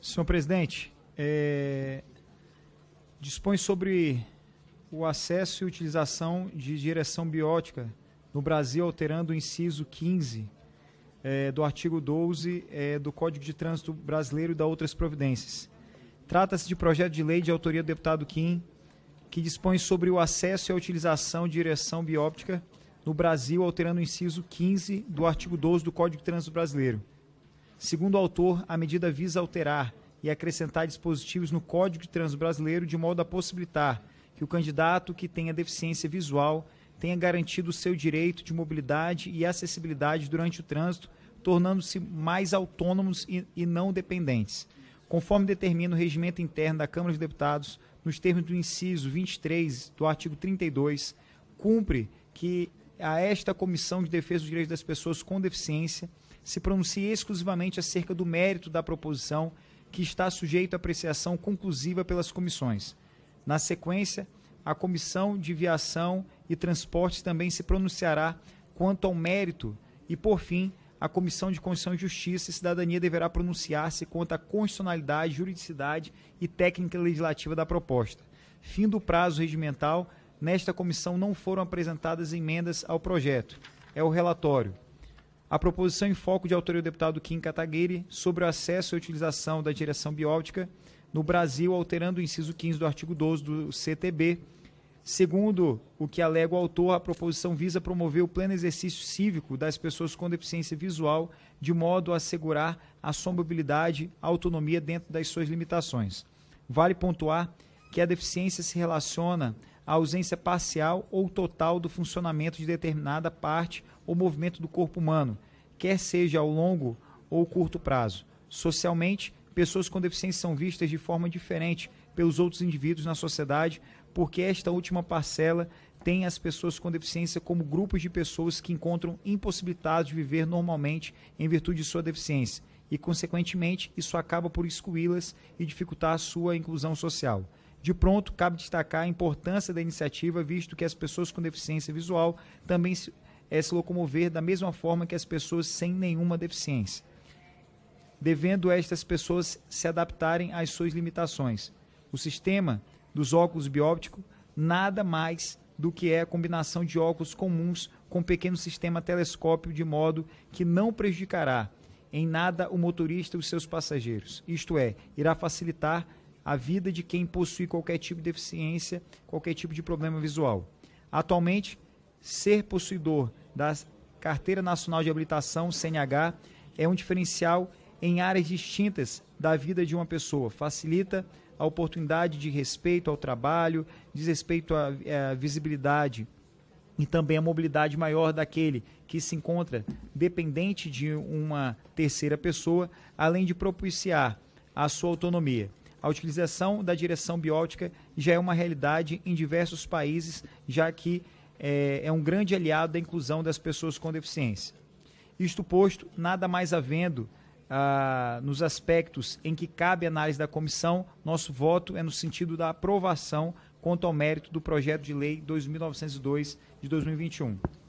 Senhor presidente, é, dispõe sobre o acesso e utilização de direção biótica no Brasil, alterando o inciso 15 é, do artigo 12 é, do Código de Trânsito Brasileiro e da outras providências. Trata-se de projeto de lei de autoria do deputado Kim, que dispõe sobre o acesso e a utilização de direção biótica no Brasil, alterando o inciso 15 do artigo 12 do Código de Trânsito Brasileiro. Segundo o autor, a medida visa alterar e acrescentar dispositivos no Código de Trânsito Brasileiro de modo a possibilitar que o candidato que tenha deficiência visual tenha garantido o seu direito de mobilidade e acessibilidade durante o trânsito, tornando-se mais autônomos e, não dependentes, conforme determina o regimento interno da Câmara dos Deputados, nos termos do inciso 23 do artigo 32, cumpre que a esta Comissão de Defesa dos Direitos das Pessoas com Deficiência se pronuncie exclusivamente acerca do mérito da proposição que está sujeito à apreciação conclusiva pelas comissões. Na sequência, a Comissão de Viação e Transportes também se pronunciará quanto ao mérito e, por fim, a Comissão de Constituição e Justiça e Cidadania deverá pronunciar-se quanto à constitucionalidade, juridicidade e técnica legislativa da proposta. Fim do prazo regimental nesta comissão não foram apresentadas emendas ao projeto. É o relatório. A proposição em foco de autoria do deputado Kim Kataguiri sobre o acesso e utilização da direção biótica no Brasil, alterando o inciso 15 do artigo 12 do CTB. Segundo o que alega o autor, a proposição visa promover o pleno exercício cívico das pessoas com deficiência visual, de modo a assegurar a sua mobilidade, autonomia dentro das suas limitações. Vale pontuar que a deficiência se relaciona a ausência parcial ou total do funcionamento de determinada parte ou movimento do corpo humano, quer seja ao longo ou curto prazo. Socialmente, pessoas com deficiência são vistas de forma diferente pelos outros indivíduos na sociedade, porque esta última parcela tem as pessoas com deficiência como grupos de pessoas que encontram impossibilitados de viver normalmente em virtude de sua deficiência, e, consequentemente, isso acaba por excluí-las e dificultar a sua inclusão social. De pronto, cabe destacar a importância da iniciativa, visto que as pessoas com deficiência visual também se, é, se locomover da mesma forma que as pessoas sem nenhuma deficiência, devendo estas pessoas se adaptarem às suas limitações. O sistema dos óculos biópticos nada mais do que é a combinação de óculos comuns com um pequeno sistema telescópio de modo que não prejudicará em nada o motorista e os seus passageiros. Isto é, irá facilitar a vida de quem possui qualquer tipo de deficiência, qualquer tipo de problema visual. Atualmente, ser possuidor da Carteira Nacional de Habilitação, CNH, é um diferencial em áreas distintas da vida de uma pessoa. Facilita a oportunidade de respeito ao trabalho, diz respeito à, é, à visibilidade e também a mobilidade maior daquele que se encontra dependente de uma terceira pessoa, além de propiciar a sua autonomia a utilização da direção biótica já é uma realidade em diversos países, já que é, é um grande aliado da inclusão das pessoas com deficiência. Isto posto, nada mais havendo ah, nos aspectos em que cabe análise da comissão, nosso voto é no sentido da aprovação quanto ao mérito do projeto de lei 2902 de 2021.